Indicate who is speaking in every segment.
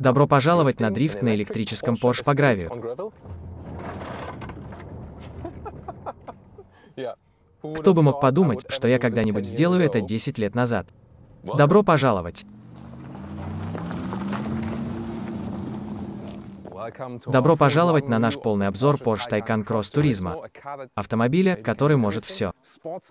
Speaker 1: Добро
Speaker 2: пожаловать на дрифт на электрическом Porsche по гравию. Кто бы мог подумать, что я когда-нибудь сделаю это 10 лет назад. Добро пожаловать!
Speaker 1: Добро пожаловать
Speaker 2: на наш полный обзор Porsche Taycan Cross Turismo. Автомобиля, который может все.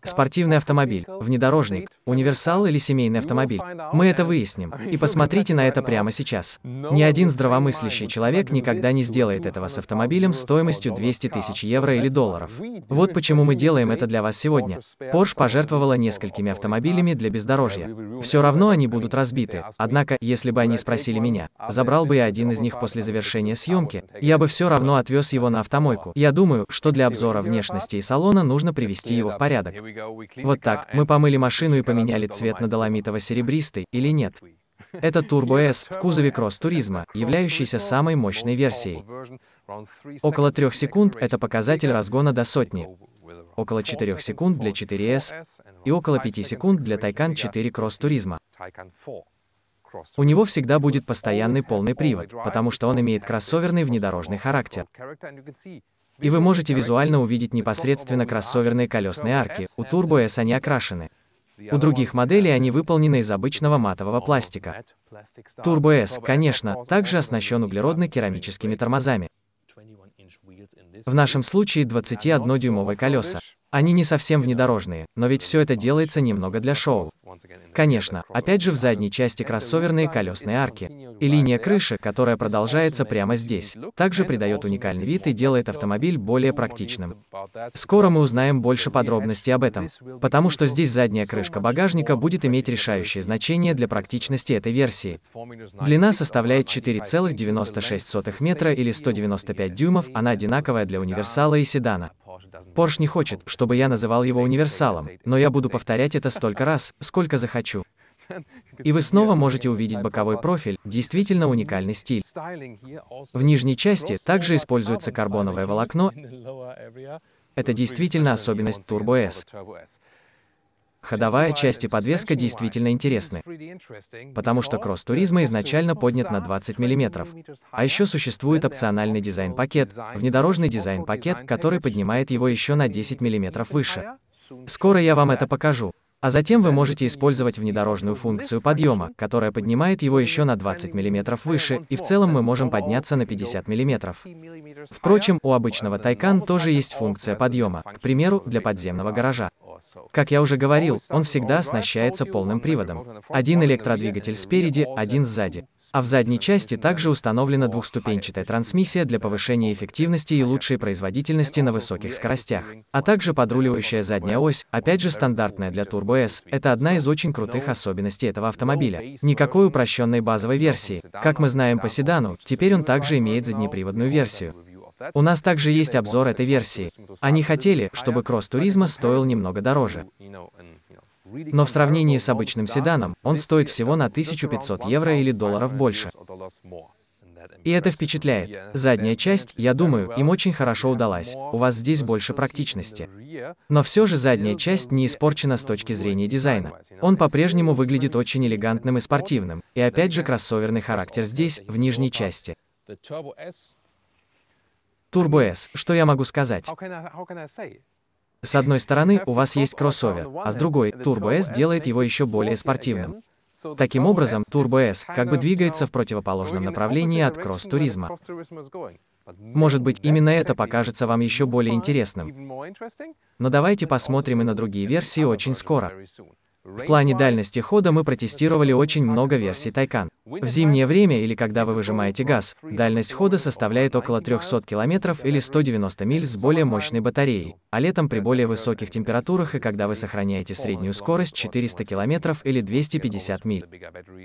Speaker 2: Спортивный автомобиль, внедорожник, универсал или семейный автомобиль. Мы это выясним. И посмотрите на это прямо сейчас. Ни один здравомыслящий человек никогда не сделает этого с автомобилем стоимостью 200 тысяч евро или долларов. Вот почему мы делаем это для вас сегодня. Porsche пожертвовала несколькими автомобилями для бездорожья. Все равно они будут разбиты. Однако, если бы они спросили меня, забрал бы я один из них после завершения съемки съемки, я бы все равно отвез его на автомойку. Я думаю, что для обзора внешности и салона нужно привести его в порядок. Вот так, мы помыли машину и поменяли цвет на доломитово-серебристый, или нет? Это Turbo S в кузове кросс-туризма, являющийся самой мощной версией. Около трех секунд — это показатель разгона до сотни, около 4 секунд для 4S и около 5 секунд для Taycan 4 кросс-туризма. У него всегда будет постоянный полный привод, потому что он имеет кроссоверный внедорожный характер. И вы можете визуально увидеть непосредственно кроссоверные колесные арки, у Turbo S они окрашены. У других моделей они выполнены из обычного матового пластика. Turbo S, конечно, также оснащен углеродно-керамическими тормозами. В нашем случае 21-дюймовые колеса. Они не совсем внедорожные, но ведь все это делается немного для шоу. Конечно, опять же в задней части кроссоверные колесные арки. И линия крыши, которая продолжается прямо здесь, также придает уникальный вид и делает автомобиль более практичным. Скоро мы узнаем больше подробностей об этом, потому что здесь задняя крышка багажника будет иметь решающее значение для практичности этой версии. Длина составляет 4,96 метра или 195 дюймов, она одинаковая для универсала и седана. Порш не хочет, чтобы я называл его универсалом, но я буду повторять это столько раз, сколько захочу. И вы снова можете увидеть боковой профиль, действительно уникальный стиль.
Speaker 1: В нижней части также
Speaker 2: используется карбоновое волокно. Это действительно особенность Turbo S. Ходовая часть и подвеска действительно интересны, потому что кросс туризма изначально поднят на 20 мм. А еще существует опциональный дизайн-пакет, внедорожный дизайн-пакет, который поднимает его еще на 10 мм выше. Скоро я вам это покажу а затем вы можете использовать внедорожную функцию подъема, которая поднимает его еще на 20 мм выше, и в целом мы можем подняться на 50 мм. Впрочем, у обычного Тайкан тоже есть функция подъема, к примеру, для подземного гаража. Как я уже говорил, он всегда оснащается полным приводом. Один электродвигатель спереди, один сзади. А в задней части также установлена двухступенчатая трансмиссия для повышения эффективности и лучшей производительности на высоких скоростях, а также подруливающая задняя ось, опять же стандартная для турбо ABS – это одна из очень крутых особенностей этого автомобиля. Никакой упрощенной базовой версии. Как мы знаем по седану, теперь он также имеет заднеприводную версию. У нас также есть обзор этой версии. Они хотели, чтобы кросс туризма стоил немного дороже. Но в сравнении с обычным седаном, он стоит всего на 1500 евро или долларов больше. И это впечатляет. Задняя часть, я думаю, им очень хорошо удалась. У вас здесь больше практичности. Но все же задняя часть не испорчена с точки зрения дизайна. Он по-прежнему выглядит очень элегантным и спортивным. И опять же кроссоверный характер здесь, в нижней части. Turbo S, что я могу сказать? С одной стороны, у вас есть кроссовер, а с другой, Turbo S делает его еще более спортивным. Таким образом, Turbo S как бы двигается в противоположном направлении от кросс-туризма. Может быть, именно это покажется вам еще более интересным. Но давайте посмотрим и на другие версии очень скоро. В плане дальности хода мы протестировали очень много версий Тайкан. В зимнее время или когда вы выжимаете газ, дальность хода составляет около 300 км или 190 миль с более мощной батареей, а летом при более высоких температурах и когда вы сохраняете среднюю скорость 400 км или 250 миль.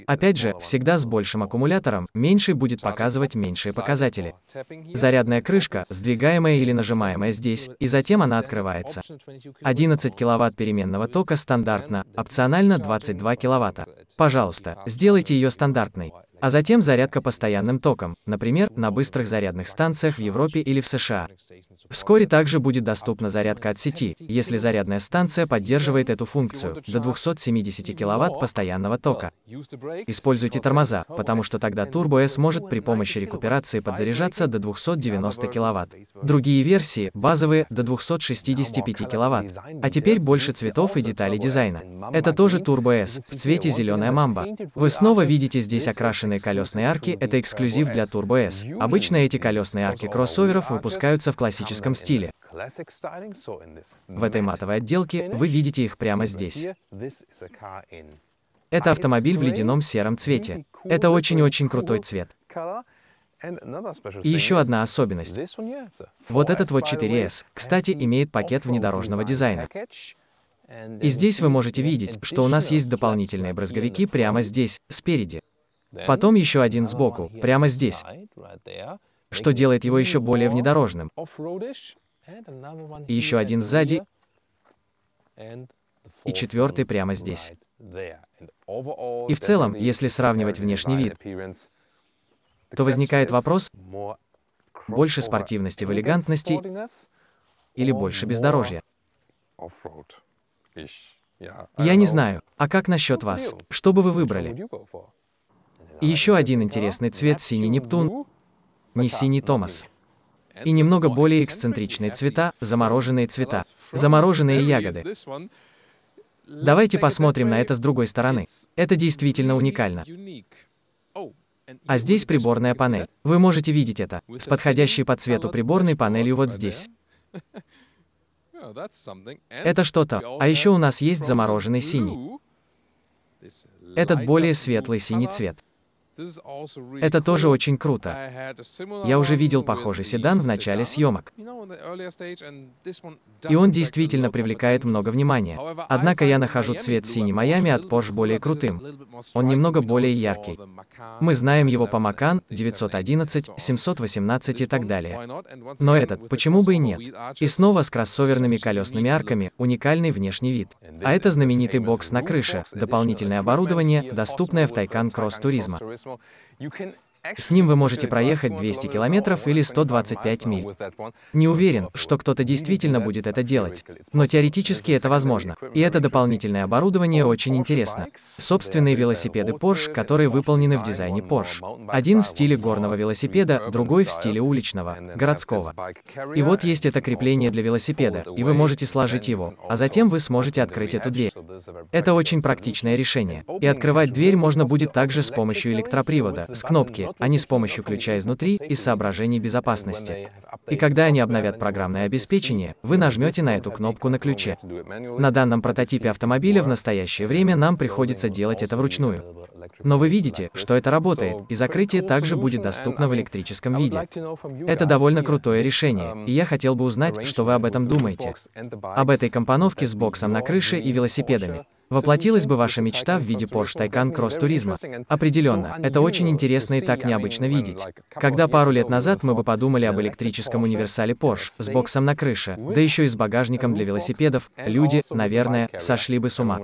Speaker 2: Опять же, всегда с большим аккумулятором, меньший будет показывать меньшие показатели. Зарядная крышка, сдвигаемая или нажимаемая здесь, и затем она открывается. 11 кВт переменного тока стандартно, а опционально 22 киловатта. Пожалуйста, сделайте ее стандартной. А затем зарядка постоянным током, например, на быстрых зарядных станциях в Европе или в США. Вскоре также будет доступна зарядка от сети, если зарядная станция поддерживает эту функцию, до 270 кВт постоянного тока. Используйте тормоза, потому что тогда Turbo S может при помощи рекуперации подзаряжаться до 290 кВт. Другие версии, базовые, до 265 кВт. А теперь больше цветов и деталей дизайна. Это тоже Turbo S, в цвете зеленая мамба. Вы снова видите здесь окрашенный улучшенные колесные арки — это эксклюзив для Turbo S. Обычно эти колесные арки кроссоверов выпускаются в классическом стиле. В этой матовой отделке вы видите их прямо здесь. Это автомобиль в ледяном сером цвете. Это очень-очень крутой цвет. И еще одна особенность. Вот этот вот 4S, кстати, имеет пакет внедорожного дизайна. И здесь вы можете видеть, что у нас есть дополнительные брызговики прямо здесь, спереди. Потом еще один сбоку, прямо здесь, что делает его еще более внедорожным. И еще один сзади. И четвертый прямо здесь.
Speaker 1: И в целом, если
Speaker 2: сравнивать внешний вид, то возникает вопрос, больше спортивности в элегантности или больше бездорожья. Я не знаю, а как насчет вас? Что бы вы выбрали? И еще один интересный цвет – синий Нептун, не синий Томас. И немного более эксцентричные цвета – замороженные цвета, замороженные ягоды. Давайте посмотрим на это с другой стороны. Это действительно уникально. А здесь приборная панель. Вы можете видеть это с подходящей по цвету приборной панелью вот здесь.
Speaker 1: Это что-то. А еще у нас есть замороженный синий. Этот более светлый синий цвет. Это тоже очень круто. Я уже видел похожий
Speaker 2: седан в начале съемок.
Speaker 1: И он
Speaker 2: действительно привлекает много внимания. Однако я нахожу цвет синий Майами от Porsche более крутым. Он немного более яркий. Мы знаем его по Макан, 911, 718 и так далее. Но этот, почему бы и нет? И снова с кроссоверными колесными арками, уникальный внешний вид. А это знаменитый бокс на крыше, дополнительное оборудование, доступное в Тайкан Кросс Туризма. personal. You can С ним вы можете проехать 200 километров или 125 миль. Не уверен, что кто-то действительно будет это делать, но теоретически это возможно. И это дополнительное оборудование очень интересно. Собственные велосипеды Porsche, которые выполнены в дизайне Porsche. Один в стиле горного велосипеда, другой в стиле уличного, городского. И вот есть это крепление для велосипеда, и вы можете сложить его, а затем вы сможете открыть эту дверь. Это очень практичное решение. И открывать дверь можно будет также с помощью электропривода, с кнопки, они с помощью ключа изнутри и соображений безопасности. И когда они обновят программное обеспечение, вы нажмете на эту кнопку на ключе.
Speaker 1: На данном
Speaker 2: прототипе автомобиля в настоящее время нам приходится делать это вручную. Но вы видите, что это работает, и закрытие также будет доступно в электрическом виде. Это довольно э, крутое решение, и я хотел бы узнать, um, что вы об этом думаете. Об этой компоновке с боксом на крыше и велосипедами. Воплотилась бы ваша мечта в виде Porsche Taycan Cross Turismo. Определенно, это очень интересно и так необычно видеть. Когда пару лет назад мы бы подумали об электрическом универсале Porsche с боксом на крыше, да еще и с багажником для велосипедов, люди, наверное, сошли бы с ума.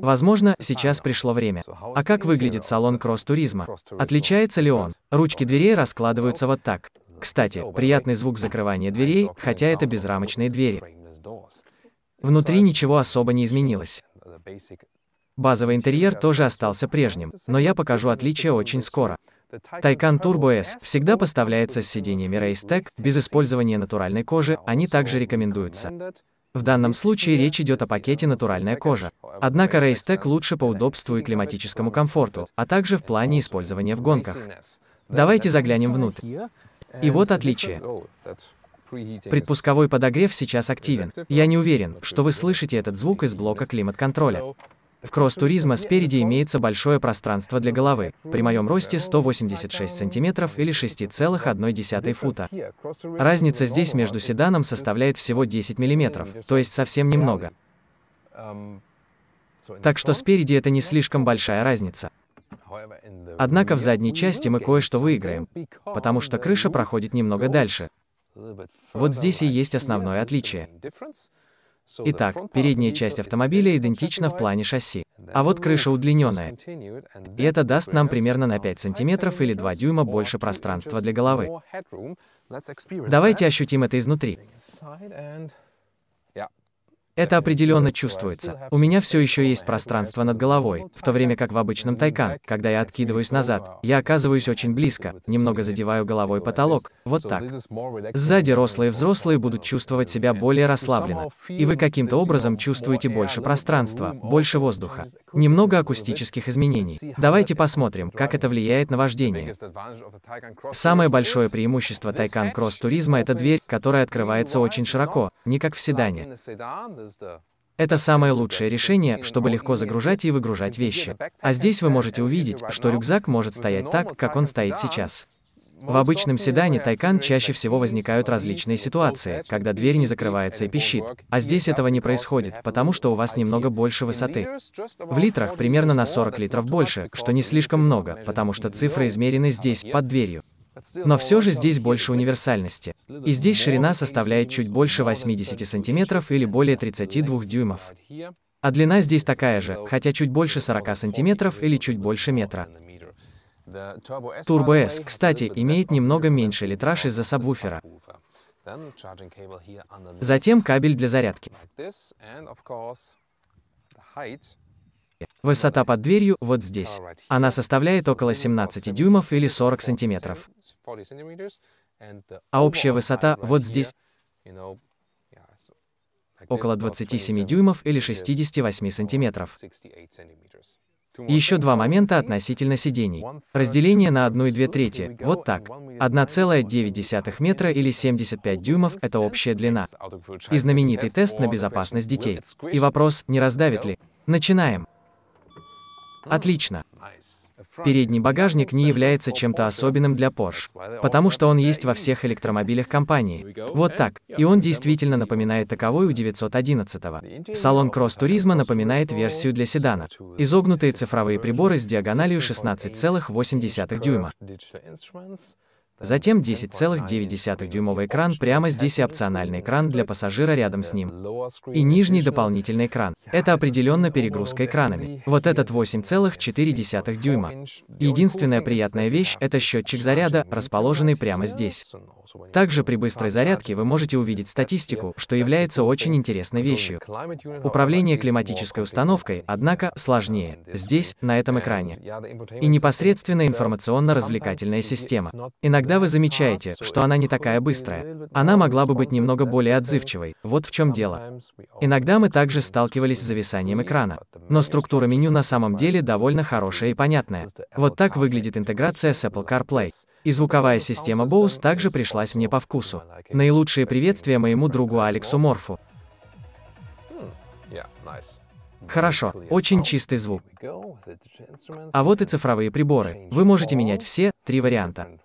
Speaker 2: Возможно, сейчас пришло время. А как выглядит салон Cross Turismo? Отличается ли он? Ручки дверей раскладываются вот так. Кстати, приятный звук закрывания дверей, хотя это безрамочные двери. Внутри ничего особо не изменилось. Базовый интерьер тоже остался прежним, но я покажу отличия очень скоро. Taycan Turbo S всегда поставляется с сиденьями Racetech, без использования натуральной кожи, они также рекомендуются. В данном случае речь идет о пакете «Натуральная кожа». Однако Racetech лучше по удобству и климатическому комфорту, а также в плане использования в гонках. Давайте заглянем внутрь. И вот отличие.
Speaker 1: Предпусковой
Speaker 2: подогрев сейчас активен. Я не уверен, что вы слышите этот звук из блока климат-контроля. В кросс-туризма спереди имеется большое пространство для головы, при моем росте 186 сантиметров или 6,1 фута. Разница здесь между седаном составляет всего 10 миллиметров, то есть совсем немного. Так что спереди это не слишком большая разница. Однако в задней части мы кое-что выиграем, потому что крыша проходит немного дальше, вот здесь и есть основное отличие.
Speaker 1: Итак, передняя
Speaker 2: часть автомобиля идентична в плане шасси, а вот крыша удлиненная. И это даст нам примерно на 5 сантиметров или 2 дюйма больше пространства для головы.
Speaker 1: Давайте ощутим это
Speaker 2: изнутри. Это определенно чувствуется. У меня все еще есть пространство над головой, в то время как в обычном тайкан, когда я откидываюсь назад, я оказываюсь очень близко, немного задеваю головой потолок, вот так. Сзади рослые взрослые будут чувствовать себя более расслабленно. И вы каким-то образом чувствуете больше пространства, больше воздуха. Немного акустических изменений. Давайте посмотрим, как это влияет на вождение.
Speaker 1: Самое большое
Speaker 2: преимущество Тайкан Кросс туризма – это дверь, которая открывается очень широко, не как в седане. Это самое лучшее решение, чтобы легко загружать и выгружать вещи. А здесь вы можете увидеть, что рюкзак может стоять так, как он стоит сейчас. В обычном седане Тайкан чаще всего возникают различные ситуации, когда дверь не закрывается и пищит. А здесь этого не происходит, потому что у вас немного больше высоты. В литрах примерно на 40 литров больше, что не слишком много, потому что цифры измерены здесь, под дверью. Но все же здесь больше универсальности. И здесь ширина составляет чуть больше 80 сантиметров или более 32 дюймов. А длина здесь такая же, хотя чуть больше 40 сантиметров или чуть больше метра.
Speaker 1: Turbo S, кстати,
Speaker 2: имеет немного меньше литраж из-за сабвуфера. Затем кабель для зарядки. Высота под дверью вот здесь. Она составляет около 17 дюймов или 40 сантиметров. А общая высота вот здесь около 27 дюймов или 68 сантиметров.
Speaker 1: Еще два момента
Speaker 2: относительно сидений. Разделение на 1 и 2 трети, вот так. 1,9 метра или 75 дюймов – это общая длина. И знаменитый тест на безопасность детей. И вопрос, не раздавит ли. Начинаем. Отлично. Передний багажник не является чем-то особенным для Porsche, потому что он есть во всех электромобилях компании. Вот так. И он действительно напоминает таковой у 911 -го. Салон Cross Turismo напоминает версию для седана. Изогнутые цифровые приборы с диагональю 16,8 дюйма. Затем 10,9-дюймовый экран прямо здесь и опциональный экран для пассажира рядом с ним. И нижний дополнительный экран. Это определенно перегрузка экранами. Вот этот 8,4 дюйма. Единственная приятная вещь — это счетчик заряда, расположенный прямо здесь. Также при быстрой зарядке вы можете увидеть статистику, что является очень интересной вещью. Управление климатической установкой, однако, сложнее. Здесь, на этом экране.
Speaker 1: И непосредственно
Speaker 2: информационно-развлекательная система. Иногда когда вы замечаете, что она не такая быстрая, она могла бы быть немного более отзывчивой, вот в чем дело. Иногда мы также сталкивались с зависанием экрана. Но структура меню на самом деле довольно хорошая и понятная. Вот так выглядит интеграция с Apple CarPlay. И звуковая система Bose также пришлась мне по вкусу. Наилучшие приветствия моему другу Алексу Морфу.
Speaker 1: Yeah, nice.
Speaker 2: Хорошо, очень чистый звук. А вот и цифровые приборы. Вы можете менять все три варианта.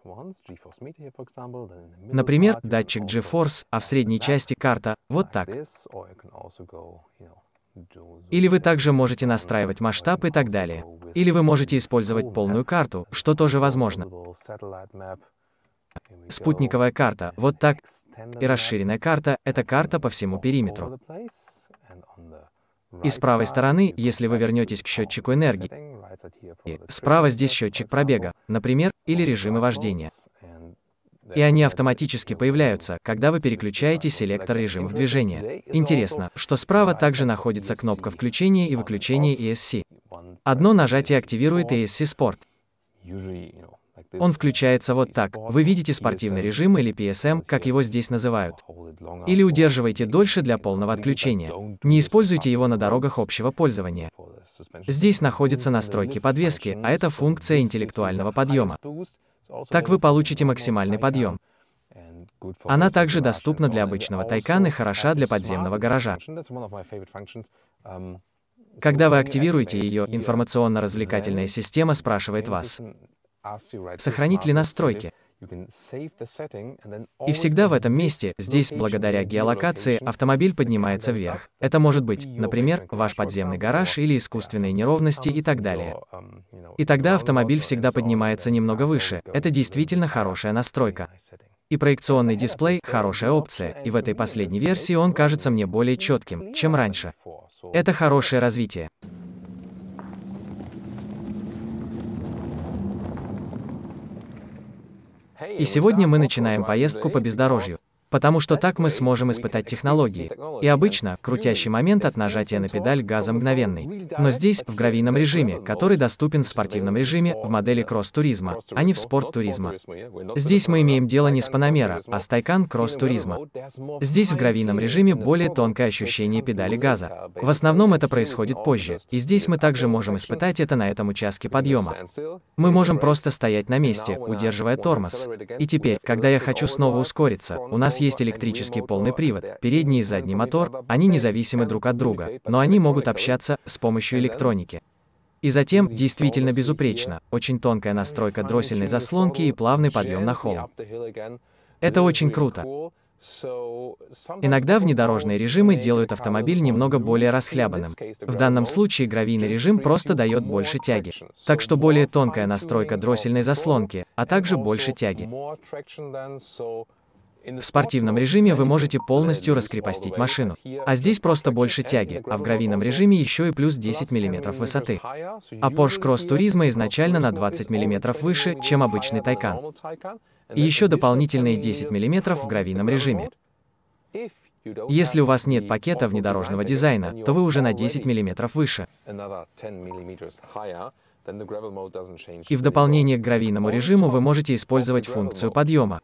Speaker 1: Например, датчик
Speaker 2: GeForce, а в средней части карта вот так. Или вы также можете настраивать масштаб и так далее. Или вы можете использовать полную карту, что тоже возможно. Спутниковая карта, вот так. И расширенная карта — это карта по всему периметру. И с правой стороны, если вы вернетесь к счетчику энергии, справа здесь счетчик пробега, например, или режимы вождения. И они автоматически появляются, когда вы переключаете селектор режимов движения. Интересно, что справа также находится кнопка включения и выключения ESC. Одно нажатие активирует ESC Sport. Он включается вот так. Вы видите спортивный режим или PSM, как его здесь называют. Или удерживайте дольше для полного отключения. Не используйте его на дорогах общего пользования. Здесь находятся настройки подвески, а это функция интеллектуального подъема. Так вы получите максимальный подъем. Она также доступна для обычного тайкана и хороша для подземного гаража. Когда вы активируете ее, информационно-развлекательная система спрашивает вас,
Speaker 1: сохранить ли настройки. И всегда в этом
Speaker 2: месте, здесь, благодаря геолокации, автомобиль поднимается вверх. Это может быть, например, ваш подземный гараж или искусственные неровности и так далее. Um, и тогда автомобиль всегда поднимается немного выше. Это действительно хорошая настройка. И проекционный дисплей – хорошая опция, и в этой последней версии он кажется мне более четким, чем раньше. Это хорошее развитие. И сегодня мы начинаем поездку по бездорожью. Потому что так мы сможем испытать технологии. И обычно, крутящий момент от нажатия на педаль газа мгновенный. Но здесь, в гравийном режиме, который доступен в спортивном режиме, в модели кросс-туризма, а не в спорт-туризма. Здесь мы имеем дело не с Панамера, а с Тайкан кросс-туризма. Здесь в гравийном режиме более тонкое ощущение педали газа. В основном это происходит позже, и здесь мы также можем испытать это на этом участке подъема. Мы можем просто стоять на месте, удерживая тормоз. И теперь, когда я хочу снова ускориться, у нас нас есть электрический полный привод, передний и задний мотор, они независимы друг от друга, но они могут общаться с помощью электроники. И затем, действительно безупречно, очень тонкая настройка дроссельной заслонки и плавный подъем на холм. Это очень круто. Иногда внедорожные режимы делают автомобиль немного более расхлябанным. В данном случае гравийный режим просто дает больше тяги. Так что более тонкая настройка дроссельной заслонки, а также больше тяги. В спортивном режиме вы можете полностью раскрепостить машину. А здесь просто больше тяги, а в гравийном режиме еще и плюс 10 мм высоты. А Porsche Cross Turismo изначально на 20 мм выше, чем обычный Taycan. И еще дополнительные 10 мм в гравийном режиме. Если у вас нет пакета внедорожного дизайна, то вы уже на 10 мм выше.
Speaker 1: И в дополнение
Speaker 2: к гравийному режиму вы можете использовать функцию подъема,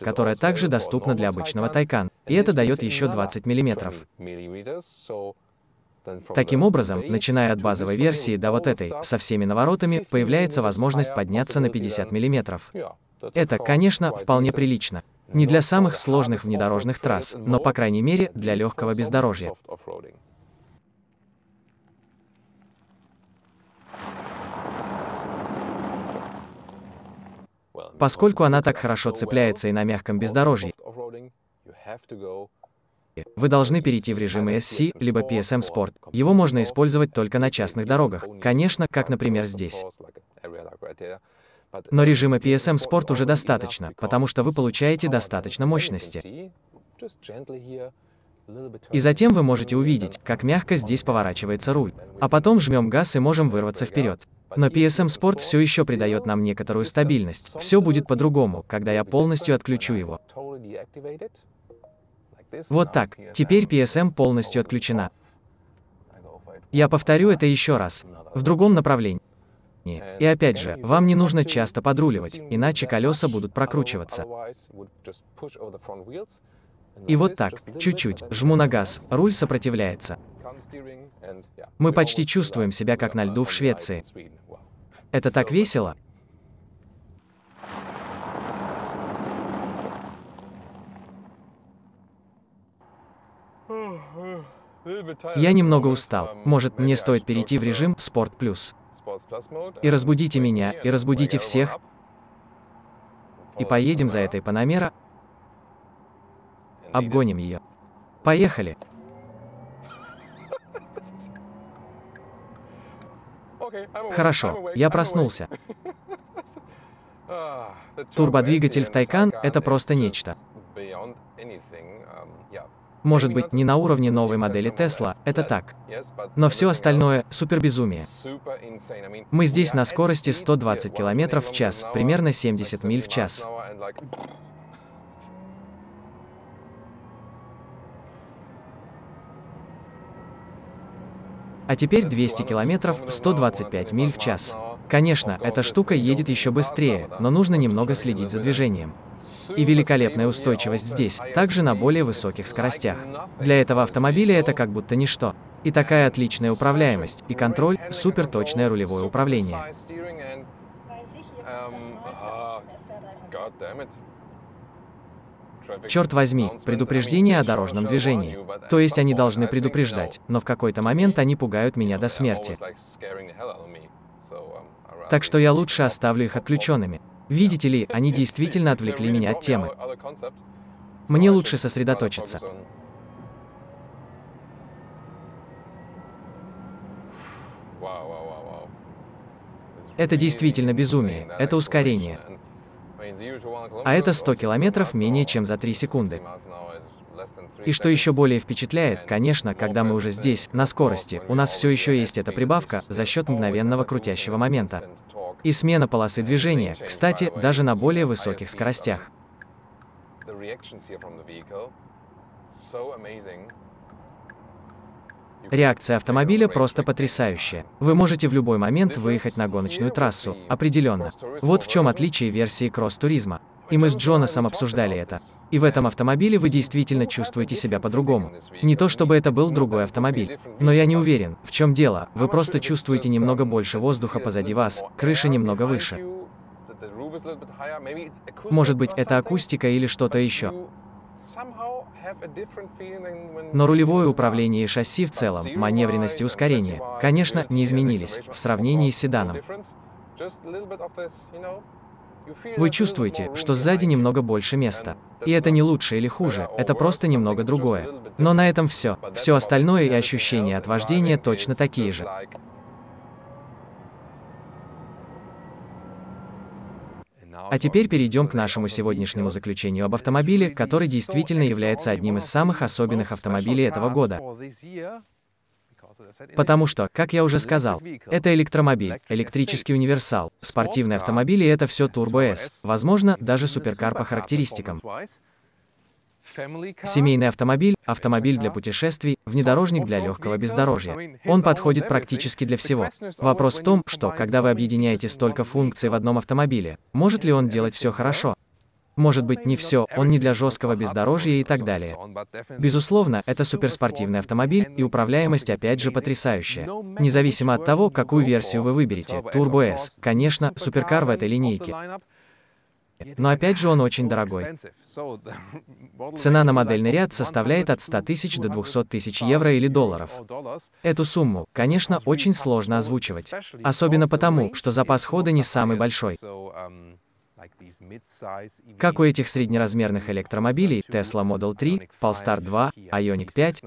Speaker 2: которая также доступна для обычного Тайкан, и это дает еще 20 мм.
Speaker 1: Таким образом,
Speaker 2: начиная от базовой версии до вот этой, со всеми наворотами, появляется возможность подняться на 50 мм. Это, конечно, вполне прилично. Не для самых сложных внедорожных трасс, но, по крайней мере, для легкого бездорожья. Поскольку она так хорошо цепляется и на мягком бездорожье, вы должны перейти в режим ESC, либо PSM Sport. Его можно использовать только на частных дорогах, конечно, как, например, здесь. Но режима PSM Sport уже достаточно, потому что вы получаете достаточно мощности. И затем вы можете увидеть, как мягко здесь поворачивается руль. А потом жмем газ и можем вырваться вперед. Но PSM Sport все еще придает нам некоторую стабильность. Все будет по-другому, когда я полностью отключу его.
Speaker 1: Вот так. Теперь
Speaker 2: PSM полностью отключена. Я повторю это еще раз. В другом направлении. И опять же, вам не нужно часто подруливать, иначе колеса будут прокручиваться.
Speaker 1: И вот так, чуть-чуть, жму на
Speaker 2: газ, руль сопротивляется. Мы почти чувствуем себя как на льду в Швеции. Это так весело. Я немного устал. Может, мне стоит перейти в режим «Спорт плюс». И разбудите меня, и разбудите всех. И поедем за этой Панамера, обгоним ее. Поехали! Хорошо, я проснулся. Турбодвигатель в Тайкан – это просто нечто.
Speaker 1: Может быть, не на уровне
Speaker 2: новой модели Тесла, это так. Но все остальное – супербезумие. Мы здесь на скорости 120 км в час, примерно 70 миль в час. А теперь 200 километров, 125 миль в час. Конечно, эта штука едет еще быстрее, но нужно немного следить за движением. И великолепная устойчивость здесь, также на более высоких скоростях. Для этого автомобиля это как будто ничто. И такая отличная управляемость, и контроль, суперточное рулевое управление.
Speaker 1: А, Черт возьми, предупреждение о
Speaker 2: дорожном движении. То есть они должны предупреждать, но в какой-то момент они пугают меня до смерти. Так что я лучше оставлю их отключенными. Видите ли, они действительно отвлекли меня от темы. Мне лучше сосредоточиться. Это действительно безумие, это ускорение, а это 100 километров менее чем за 3 секунды. И что еще более впечатляет, конечно, когда мы уже здесь, на скорости, у нас все еще есть эта прибавка за счет мгновенного крутящего момента. И смена полосы движения, кстати, даже на более высоких скоростях. Реакция автомобиля просто потрясающая. Вы можете в любой момент выехать на гоночную трассу, определенно. Вот в чем отличие версии кросс-туризма. И мы с Джонасом обсуждали это. И в этом автомобиле вы действительно чувствуете себя по-другому. Не то чтобы это был другой автомобиль. Но я не уверен, в чем дело, вы просто чувствуете немного больше воздуха позади вас, крыша немного выше. Может быть, это акустика или что-то еще. Но рулевое управление и шасси в целом, маневренность и ускорение, конечно, не изменились в сравнении с седаном. Вы чувствуете, что сзади немного больше места. И это не лучше или хуже, это просто немного другое. Но на этом все. Все остальное и ощущения от вождения точно такие же. А теперь перейдем к нашему сегодняшнему заключению об автомобиле, который действительно является одним из самых особенных автомобилей этого года. Потому что, как я уже сказал, это электромобиль, электрический универсал, спортивный автомобиль и это все Turbo S, возможно, даже суперкар по характеристикам. Семейный автомобиль, автомобиль для путешествий, внедорожник для легкого бездорожья. Он подходит практически для всего. Вопрос в том, что, когда вы объединяете столько функций в одном автомобиле, может ли он делать все хорошо? Может быть, не все, он не для жесткого бездорожья и так далее. Безусловно, это суперспортивный автомобиль, и управляемость опять же потрясающая. Независимо от того, какую версию вы выберете, Turbo S, конечно, суперкар в этой линейке. Но опять же он очень дорогой.
Speaker 1: Цена на модельный ряд
Speaker 2: составляет от 100 тысяч до 200 тысяч евро или долларов. Эту сумму, конечно, очень сложно озвучивать. Особенно потому, что запас хода не самый большой. Как у этих среднеразмерных электромобилей Tesla Model 3, Polestar 2, Ioniq 5,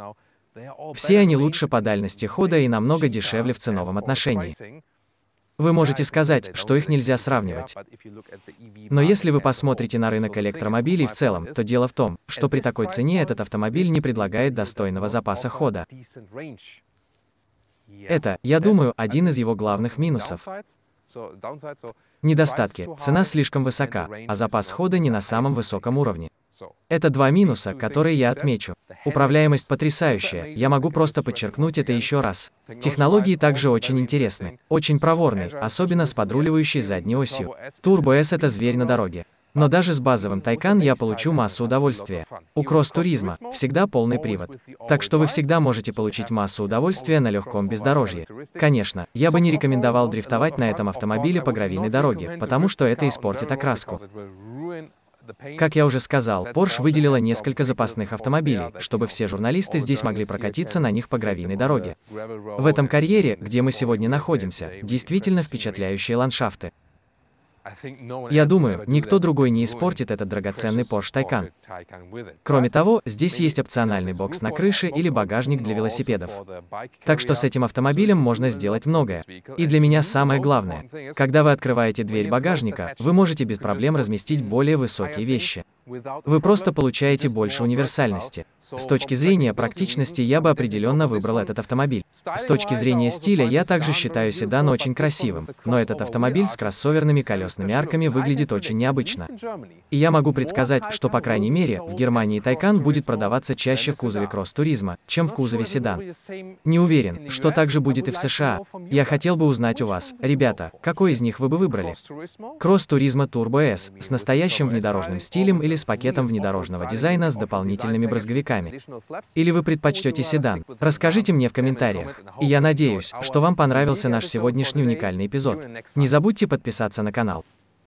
Speaker 2: все они лучше по дальности хода и намного дешевле в ценовом отношении. Вы можете сказать, что их нельзя сравнивать. Но если вы посмотрите на рынок электромобилей в целом, то дело в том, что при такой цене этот автомобиль не предлагает достойного запаса хода. Это, я думаю, один из его главных минусов. Недостатки. Цена слишком высока, а запас хода не на самом высоком уровне. Это два минуса, которые я отмечу. Управляемость потрясающая, я могу просто подчеркнуть это еще раз. Технологии также очень интересны, очень проворны, особенно с подруливающей задней осью. Turbo S это зверь на дороге. Но даже с базовым Тайкан я получу массу удовольствия. У кросс-туризма всегда полный привод. Так что вы всегда можете получить массу удовольствия на легком бездорожье. Конечно, я бы не рекомендовал дрифтовать на этом автомобиле по гравийной дороге, потому что это испортит окраску. Как я уже сказал, Porsche выделила несколько запасных автомобилей, чтобы все журналисты здесь могли прокатиться на них по гравийной дороге. В этом карьере, где мы сегодня находимся, действительно впечатляющие ландшафты.
Speaker 1: Я думаю, никто другой не
Speaker 2: испортит этот драгоценный Porsche Taycan. Кроме того, здесь есть опциональный бокс на крыше или багажник для велосипедов. Так что с этим автомобилем можно сделать многое. И для меня самое главное, когда вы открываете дверь багажника, вы можете без проблем разместить более высокие вещи. Вы просто получаете больше универсальности. С точки зрения практичности я бы определенно выбрал этот автомобиль. С точки зрения стиля я также считаю седан очень красивым, но этот автомобиль с кроссоверными колесными арками выглядит очень необычно. И я могу предсказать, что по крайней мере, в Германии Тайкан будет продаваться чаще в кузове кросс-туризма, чем в кузове седан. Не уверен, что также будет и в США. Я хотел бы узнать у вас, ребята, какой из них вы бы выбрали? Кросс-туризма Turbo S, с настоящим внедорожным стилем или с пакетом внедорожного дизайна с дополнительными брызговиками? руками. Или вы предпочтете седан? Расскажите мне в комментариях. И я надеюсь, что вам понравился наш сегодняшний уникальный эпизод. Не забудьте подписаться на канал.